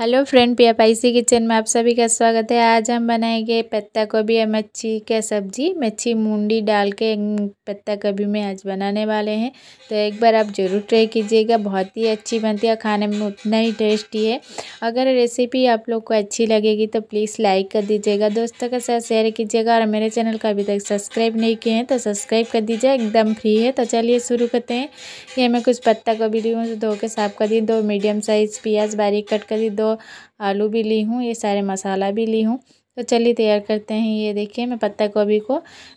hello friend पिया spicy kitchen में आप सभी का स्वागत है आज हम बनाएंगे पत्ता गोभी या मच्छी का सब्जी मच्छी मुंडी डाल के पत्ता गोभी में आज बनाने वाले हैं तो एक बार आप ज़रूर ट्राई कीजिएगा बहुत ही अच्छी बनती है खाने में उतना ही टेस्टी है अगर रेसिपी आप लोग को अच्छी लगेगी तो प्लीज़ लाइक कर दीजिएगा दोस्तों के साथ शेयर कीजिएगा और मेरे चैनल को अभी तक सब्सक्राइब नहीं किए हैं तो सब्सक्राइब कर दीजिए एकदम फ्री है तो चलिए शुरू करते हैं ये मैं कुछ पत्ता गोभी दी धो के साफ़ कर दी दो मीडियम साइज़ प्याज बारीक कट कर दी दो तो आलू भी ली हूँ ये सारे मसाला भी ली हूँ तो चलिए तैयार करते हैं ये देखिए मैं पत्ता गोभी को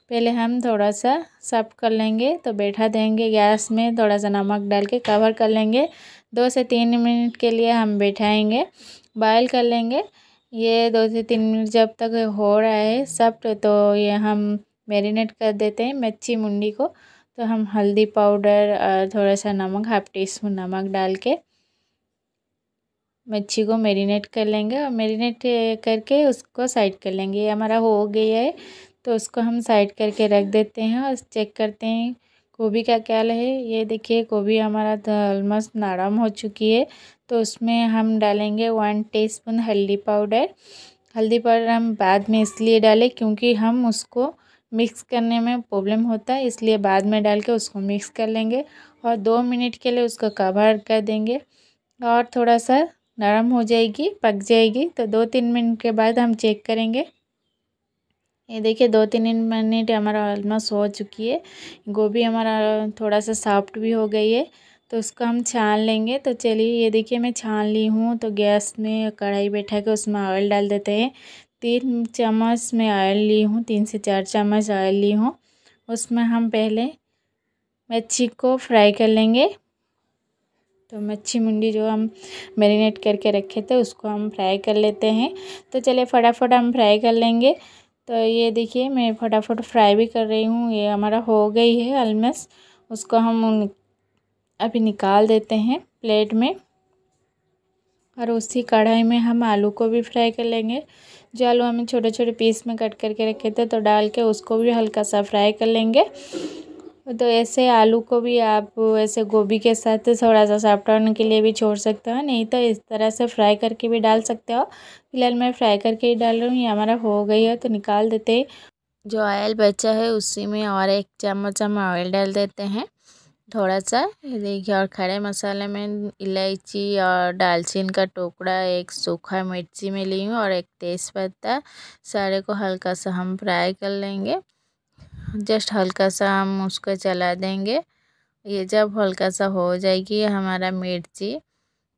पहले हम थोड़ा सा सब कर लेंगे तो बैठा देंगे गैस में थोड़ा सा नमक डाल के कवर कर लेंगे दो से तीन मिनट के लिए हम बैठाएंगे बॉयल कर लेंगे ये दो से तीन मिनट जब तक हो रहा है सब तो ये हम मेरीनेट कर देते हैं मच्छी मुंडी को तो हम हल्दी पाउडर और थोड़ा सा नमक हाफ टी स्पून नमक डाल के मच्छी को मेरीनेट कर लेंगे और मेरीनेट करके उसको साइड कर लेंगे ये हमारा हो गया है तो उसको हम साइड करके रख देते हैं और चेक करते हैं गोभी का क्या है ये देखिए गोभी हमारा ऑलमोस्ट नरम हो चुकी है तो उसमें हम डालेंगे वन टीस्पून हल्दी पाउडर हल्दी पाउडर हम बाद में इसलिए डालें क्योंकि हम उसको मिक्स करने में प्रॉब्लम होता है इसलिए बाद में डाल के उसको मिक्स कर लेंगे और दो मिनट के लिए उसको कवर कर देंगे और थोड़ा सा नरम हो जाएगी पक जाएगी तो दो तीन मिनट के बाद हम चेक करेंगे ये देखिए दो तीन मिनट हमारा ऑलमोस्ट हो चुकी है गोभी हमारा थोड़ा सा सॉफ्ट भी हो गई है तो उसको हम छान लेंगे तो चलिए ये देखिए मैं छान ली हूँ तो गैस में कढ़ाई बैठा के उसमें ऑयल डाल देते हैं तीन चम्मच में ऑयल ली हूँ तीन से चार चम्मच ऑयल ली हूँ उसमें हम पहले मच्छी को फ्राई कर लेंगे तो मच्छी मुंडी जो हम मैरिनेट करके रखे थे उसको हम फ्राई कर लेते हैं तो चलिए फटाफट हम फ्राई कर लेंगे तो ये देखिए मैं फटाफट फ्राई भी कर रही हूँ ये हमारा हो गई है ऑलमोस्ट उसको हम अभी निकाल देते हैं प्लेट में और उसी कढ़ाई में हम आलू को भी फ्राई कर लेंगे जो आलू हमें छोटे छोटे पीस में कट करके रखे थे तो डाल के उसको भी हल्का सा फ्राई कर लेंगे तो ऐसे आलू को भी आप ऐसे गोभी के साथ थोड़ा सा सॉफ्ट होने के लिए भी छोड़ सकते हो नहीं तो इस तरह से फ्राई करके भी डाल सकते हो फिलहाल मैं फ्राई करके ही डाल रही हूँ ये हमारा हो गई है तो निकाल देते जो ऑयल बचा है उसी में और एक चम्मच हम ऑयल डाल देते हैं थोड़ा सा देखिए और खड़े मसाले में इलायची और दालचीन का टुकड़ा एक सूखा मिर्ची में ली हूँ और एक तेज़पत्ता सारे को हल्का सा हम फ्राई कर लेंगे जस्ट हल्का सा हम उसको चला देंगे ये जब हल्का सा हो जाएगी हमारा मिर्ची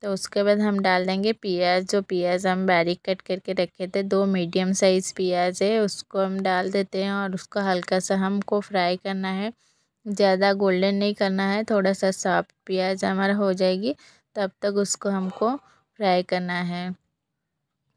तो उसके बाद हम डाल देंगे प्याज जो प्याज हम बारीक कट करके रखे थे दो मीडियम साइज़ प्याज है उसको हम डाल देते हैं और उसको हल्का सा हमको फ्राई करना है ज़्यादा गोल्डन नहीं करना है थोड़ा सा सॉफ्ट प्याज हमारा हो जाएगी तब तक उसको हमको फ्राई करना है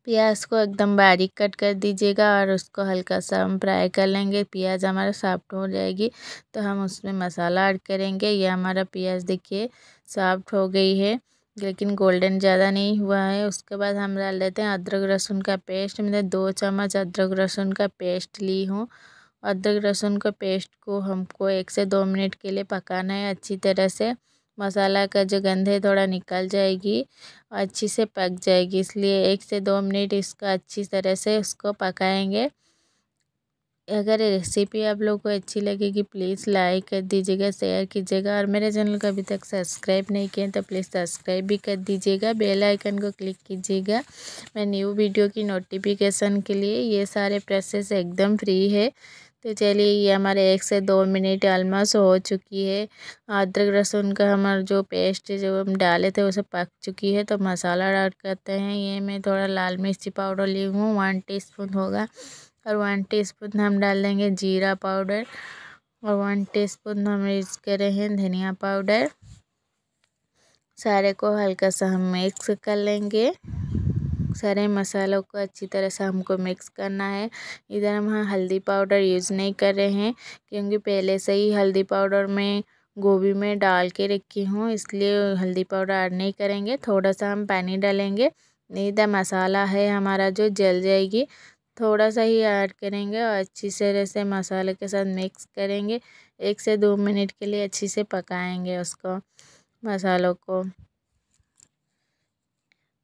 प्याज को एकदम बारीक कट कर दीजिएगा और उसको हल्का सा हम फ्राई कर लेंगे प्याज हमारा सॉफ्ट हो जाएगी तो हम उसमें मसाला ऐड करेंगे ये हमारा प्याज देखिए सॉफ्ट हो गई है लेकिन गोल्डन ज़्यादा नहीं हुआ है उसके बाद हम डाल लेते हैं अदरक लहसुन का पेस्ट मैंने दो चम्मच अदरक लहसुन का पेस्ट ली हूँ अदरक लहसुन का पेस्ट को हमको एक से दो मिनट के लिए पकाना है अच्छी तरह से मसाला का जो गंध है थोड़ा निकल जाएगी और अच्छी से पक जाएगी इसलिए एक से दो मिनट इसको अच्छी तरह से उसको पकाएंगे अगर रेसिपी आप लोग को अच्छी लगेगी प्लीज़ लाइक कर दीजिएगा शेयर कीजिएगा और मेरे चैनल को अभी तक सब्सक्राइब नहीं किए तो प्लीज़ सब्सक्राइब भी कर दीजिएगा बेल आइकन को क्लिक कीजिएगा मैं न्यू वीडियो की नोटिफिकेशन के लिए ये सारे प्रोसेस एकदम फ्री है तो चलिए ये हमारे एक से दो मिनट आलमोस्ट हो चुकी है अदरक लहसुन का हमारा जो पेस्ट जो हम डाले थे उसे पक चुकी है तो मसाला ऐड करते हैं ये मैं थोड़ा लाल मिर्ची पाउडर ली हूँ वन टीस्पून होगा और वन टीस्पून हम डाल देंगे जीरा पाउडर और वन टीस्पून हम यूज़ करे हैं धनिया पाउडर सारे को हल्का सा हम मिक्स कर लेंगे सारे मसालों को अच्छी तरह से हमको मिक्स करना है इधर हम हाँ हल्दी पाउडर यूज़ नहीं कर रहे हैं क्योंकि पहले से ही हल्दी पाउडर में गोभी में डाल के रखी हूँ इसलिए हल्दी पाउडर ऐड नहीं करेंगे थोड़ा सा हम पानी डालेंगे इधर तो मसाला है हमारा जो जल जाएगी थोड़ा सा ही ऐड करेंगे और अच्छी तरह से मसाले के साथ मिक्स करेंगे एक से दो मिनट के लिए अच्छी से पकाएंगे उसको मसालों को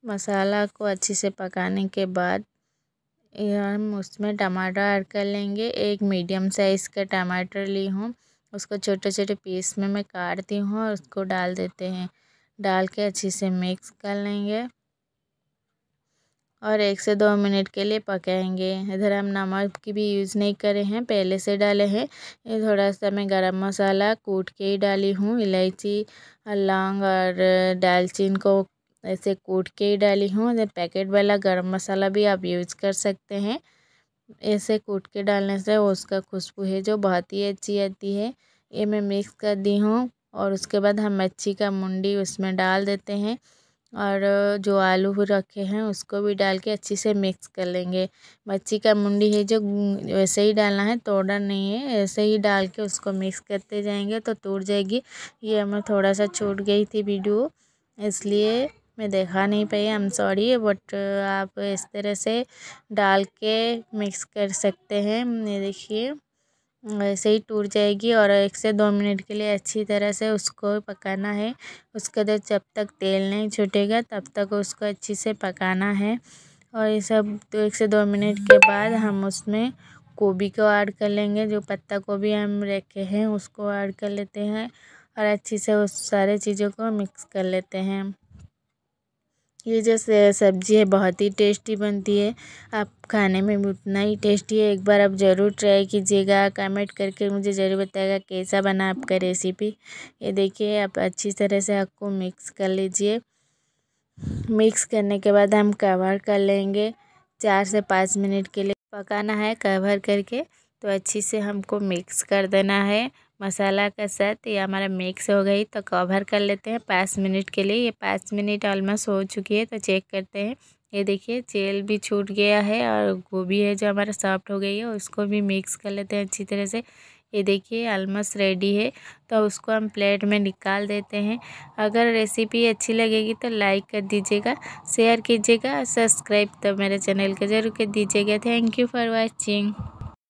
मसाला को अच्छे से पकाने के बाद हम उसमें टमाटर ऐड कर लेंगे एक मीडियम साइज़ का टमाटर ली हूँ उसको छोटे छोटे पीस में मैं काटती हूँ और उसको डाल देते हैं डाल के अच्छे से मिक्स कर लेंगे और एक से दो मिनट के लिए पकाएंगे इधर हम नमक की भी यूज़ नहीं करे हैं पहले से डाले हैं ये थोड़ा सा मैं गरम मसाला कूट के ही डाली हूँ इलायची लौंग और दालचीन को ऐसे कूट के ही डाली हूँ पैकेट वाला गरम मसाला भी आप यूज़ कर सकते हैं ऐसे कूट के डालने से उसका खुशबू है जो बहुत ही अच्छी आती है ये मैं मिक्स कर दी हूँ और उसके बाद हम मच्छी का मुंडी उसमें डाल देते हैं और जो आलू रखे हैं उसको भी डाल के अच्छे से मिक्स कर लेंगे मच्छी का मुंडी है जो वैसे ही डालना है तोड़ा नहीं है ऐसे ही डाल के उसको मिक्स करते जाएंगे तो टूट जाएगी ये हमें थोड़ा सा छूट गई थी वीडियो इसलिए मैं देखा नहीं पाई आई एम सॉरी बट आप इस तरह से डाल के मिक्स कर सकते हैं ये देखिए ऐसे ही टूट जाएगी और एक से दो मिनट के लिए अच्छी तरह से उसको पकाना है उसके अंदर जब तक तेल नहीं छूटेगा तब तक उसको अच्छी से पकाना है और ये सब तो एक से दो मिनट के बाद हम उसमें गोभी को ऐड कर लेंगे जो पत्ता गोभी हम रखे हैं उसको ऐड कर लेते हैं और अच्छे से उस सारे चीज़ों को मिक्स कर लेते हैं ये जो सब्ज़ी है बहुत ही टेस्टी बनती है आप खाने में भी उतना ही टेस्टी है एक बार आप ज़रूर ट्राई कीजिएगा कमेंट करके मुझे ज़रूर बताएगा कैसा बना आपका रेसिपी ये देखिए आप अच्छी तरह से आपको मिक्स कर लीजिए मिक्स करने के बाद हम कवर कर लेंगे चार से पाँच मिनट के लिए पकाना है कवर करके तो अच्छी से हमको मिक्स कर देना है मसाला का साथ ये हमारा मिक्स हो गई तो कवर कर लेते हैं पाँच मिनट के लिए ये पाँच मिनट ऑलमोस्ट हो चुकी है तो चेक करते हैं ये देखिए जेल भी छूट गया है और गोभी है जो हमारा सॉफ्ट हो गई है उसको भी मिक्स कर लेते हैं अच्छी तरह से ये देखिए ऑलमोस्ट रेडी है तो उसको हम प्लेट में निकाल देते हैं अगर रेसिपी अच्छी लगेगी तो लाइक कर दीजिएगा शेयर कीजिएगा सब्सक्राइब तो मेरे चैनल को जरूर कर दीजिएगा थैंक यू फॉर वॉचिंग